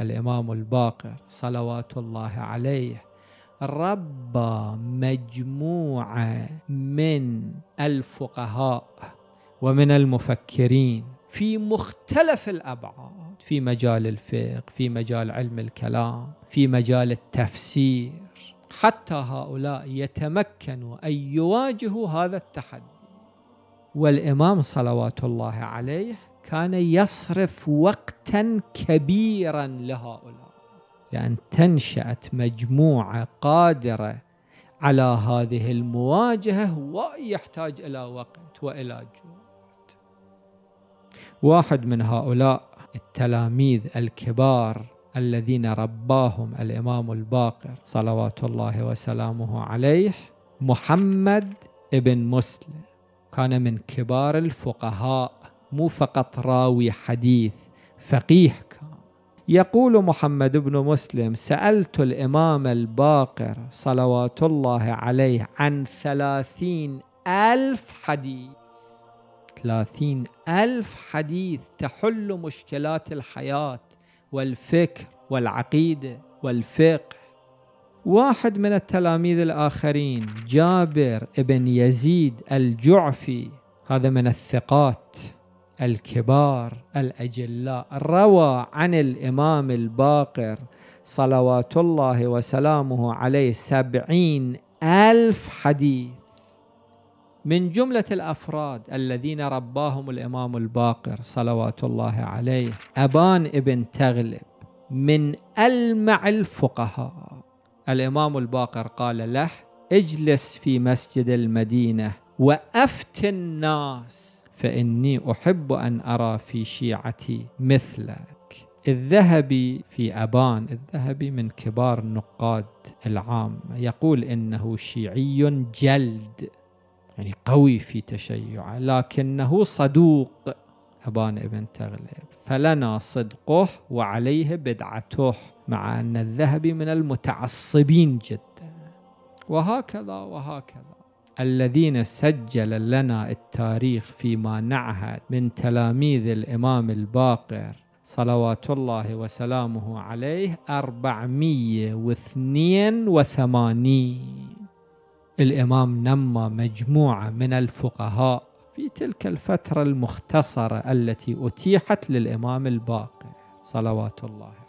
الإمام الباقر صلوات الله عليه ربى مجموعة من الفقهاء ومن المفكرين في مختلف الأبعاد في مجال الفقه في مجال علم الكلام في مجال التفسير حتى هؤلاء يتمكنوا أن يواجهوا هذا التحدي والإمام صلوات الله عليه كان يصرف وقتا كبيرا لهؤلاء لأن تنشأت مجموعة قادرة على هذه المواجهة ويحتاج إلى وقت وإلى جهد واحد من هؤلاء التلاميذ الكبار الذين رباهم الإمام الباقر صلوات الله وسلامه عليه محمد ابن مسلم كان من كبار الفقهاء مو فقط راوي حديث فقيه كان يقول محمد بن مسلم سألت الإمام الباقر صلوات الله عليه عن ثلاثين ألف حديث ثلاثين ألف حديث تحل مشكلات الحياة والفكر والعقيدة والفقه واحد من التلاميذ الآخرين جابر بن يزيد الجعفي هذا من الثقات الكبار الاجلاء روى عن الامام الباقر صلوات الله وسلامه عليه سبعين الف حديث من جمله الافراد الذين رباهم الامام الباقر صلوات الله عليه ابان ابن تغلب من المع الفقهاء الامام الباقر قال له اجلس في مسجد المدينه وافتي الناس فإني أحب أن أرى في شيعتي مثلك الذهبي في أبان الذهبي من كبار النقاد العام يقول إنه شيعي جلد يعني قوي في تشيعه لكنه صدوق أبان ابن تغلب فلنا صدقه وعليه بدعته مع أن الذهبي من المتعصبين جدا وهكذا وهكذا الذين سجل لنا التاريخ فيما نعهد من تلاميذ الإمام الباقر صلوات الله وسلامه عليه أربعمية واثنين وثمانين الإمام نمى مجموعة من الفقهاء في تلك الفترة المختصرة التي أتيحت للإمام الباقر صلوات الله